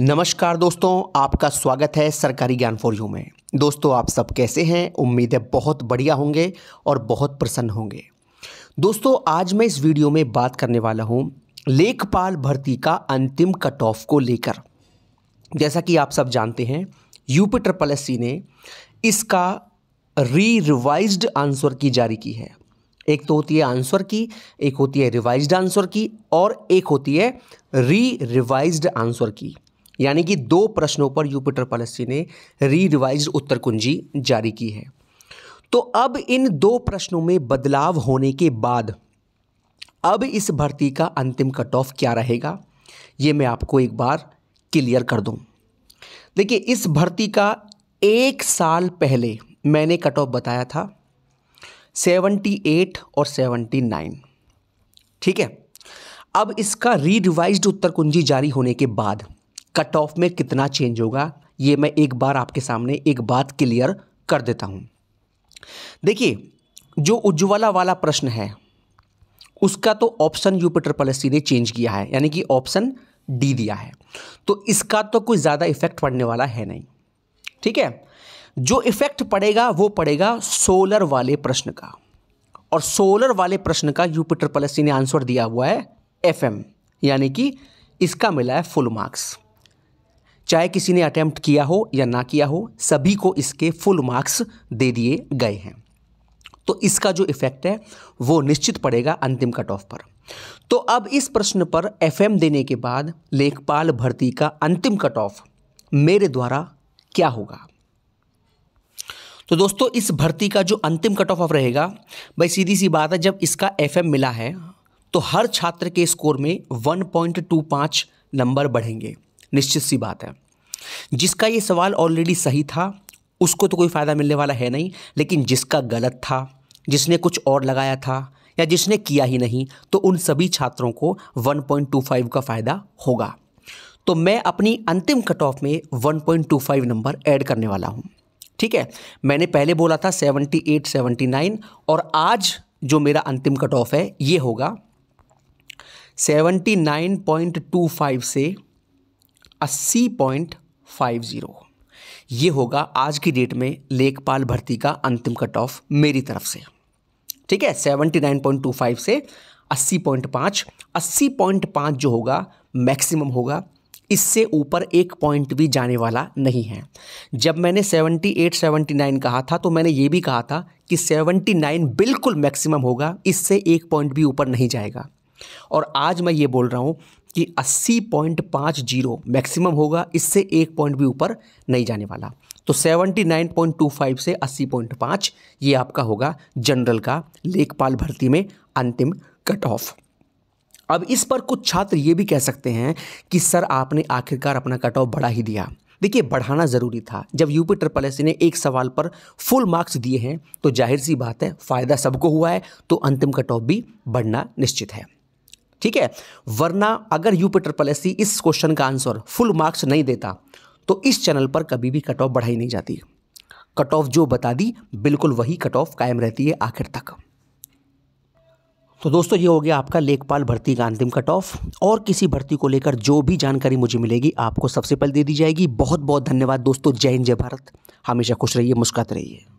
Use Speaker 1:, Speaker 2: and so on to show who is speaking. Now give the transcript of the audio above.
Speaker 1: नमस्कार दोस्तों आपका स्वागत है सरकारी ज्ञान फॉर यू में दोस्तों आप सब कैसे हैं उम्मीद है बहुत बढ़िया होंगे और बहुत प्रसन्न होंगे दोस्तों आज मैं इस वीडियो में बात करने वाला हूं लेखपाल भर्ती का अंतिम कट ऑफ को लेकर जैसा कि आप सब जानते हैं यूपी ट्रिपल एस ने इसका री रिवाइज्ड आंसर की जारी की है एक तो होती है आंसर की एक होती है रिवाइज्ड आंसर की और एक होती है री रिवाइज्ड आंसर की यानी कि दो प्रश्नों पर यूपिटर पॉलिसी ने री रिवाइज उत्तर कुंजी जारी की है तो अब इन दो प्रश्नों में बदलाव होने के बाद अब इस भर्ती का अंतिम कट ऑफ क्या रहेगा ये मैं आपको एक बार क्लियर कर दूं देखिए इस भर्ती का एक साल पहले मैंने कट ऑफ बताया था 78 और 79 ठीक है अब इसका री रिवाइज उत्तर कुंजी जारी होने के बाद कट ऑफ में कितना चेंज होगा ये मैं एक बार आपके सामने एक बात क्लियर कर देता हूँ देखिए जो उज्ज्वला वाला प्रश्न है उसका तो ऑप्शन यूपिटर पॉलिसी ने चेंज किया है यानी कि ऑप्शन डी दिया है तो इसका तो कोई ज़्यादा इफेक्ट पड़ने वाला है नहीं ठीक है जो इफेक्ट पड़ेगा वो पड़ेगा सोलर वाले प्रश्न का और सोलर वाले प्रश्न का यूपिटर पॉलिसी ने आंसर दिया हुआ है एफ यानी कि इसका मिला है फुल मार्क्स चाहे किसी ने अटैम्प्ट किया हो या ना किया हो सभी को इसके फुल मार्क्स दे दिए गए हैं तो इसका जो इफेक्ट है वो निश्चित पड़ेगा अंतिम कट ऑफ पर तो अब इस प्रश्न पर एफ देने के बाद लेखपाल भर्ती का अंतिम कट ऑफ मेरे द्वारा क्या होगा तो दोस्तों इस भर्ती का जो अंतिम कट ऑफ ऑफ रहेगा भाई सीधी सी बात है जब इसका एफएम मिला है तो हर छात्र के स्कोर में 1.25 नंबर बढ़ेंगे निश्चित सी बात है जिसका ये सवाल ऑलरेडी सही था उसको तो कोई फ़ायदा मिलने वाला है नहीं लेकिन जिसका गलत था जिसने कुछ और लगाया था या जिसने किया ही नहीं तो उन सभी छात्रों को 1.25 का फ़ायदा होगा तो मैं अपनी अंतिम कट ऑफ में 1.25 नंबर ऐड करने वाला हूँ ठीक है मैंने पहले बोला था 78, 79 और आज जो मेरा अंतिम कट ऑफ है ये होगा 79.25 से 80. फाइव ज़ीरो ये होगा आज की डेट में लेखपाल भर्ती का अंतिम कट ऑफ मेरी तरफ से ठीक है seventy nine point two five से अस्सी पॉइंट पाँच अस्सी पॉइंट पाँच जो होगा मैक्सिमम होगा इससे ऊपर एक पॉइंट भी जाने वाला नहीं है जब मैंने 78, 79 कहा था तो मैंने ये भी कहा था कि 79 बिल्कुल मैक्सिमम होगा इससे एक पॉइंट भी ऊपर नहीं जाएगा और आज मैं ये बोल रहा हूँ कि 80.50 मैक्सिमम होगा इससे एक पॉइंट भी ऊपर नहीं जाने वाला तो 79.25 से 80.5 ये आपका होगा जनरल का लेखपाल भर्ती में अंतिम कट ऑफ अब इस पर कुछ छात्र ये भी कह सकते हैं कि सर आपने आखिरकार अपना कट ऑफ बढ़ा ही दिया देखिए बढ़ाना ज़रूरी था जब यूपी ट्रिपल एस ने एक सवाल पर फुल मार्क्स दिए हैं तो जाहिर सी बात है फ़ायदा सबको हुआ है तो अंतिम कट ऑफ भी बढ़ना निश्चित है ठीक है वरना अगर यूपिटर ट्रिपल एस इस क्वेश्चन का आंसर फुल मार्क्स नहीं देता तो इस चैनल पर कभी भी कट ऑफ बढ़ाई नहीं जाती कट ऑफ जो बता दी बिल्कुल वही कट ऑफ कायम रहती है आखिर तक तो दोस्तों ये हो गया आपका लेखपाल भर्ती का अंतिम कट ऑफ और किसी भर्ती को लेकर जो भी जानकारी मुझे मिलेगी आपको सबसे पहले दे दी जाएगी बहुत बहुत धन्यवाद दोस्तों जय हिंद जय भारत हमेशा खुश रहिए मुस्कुराते रहिए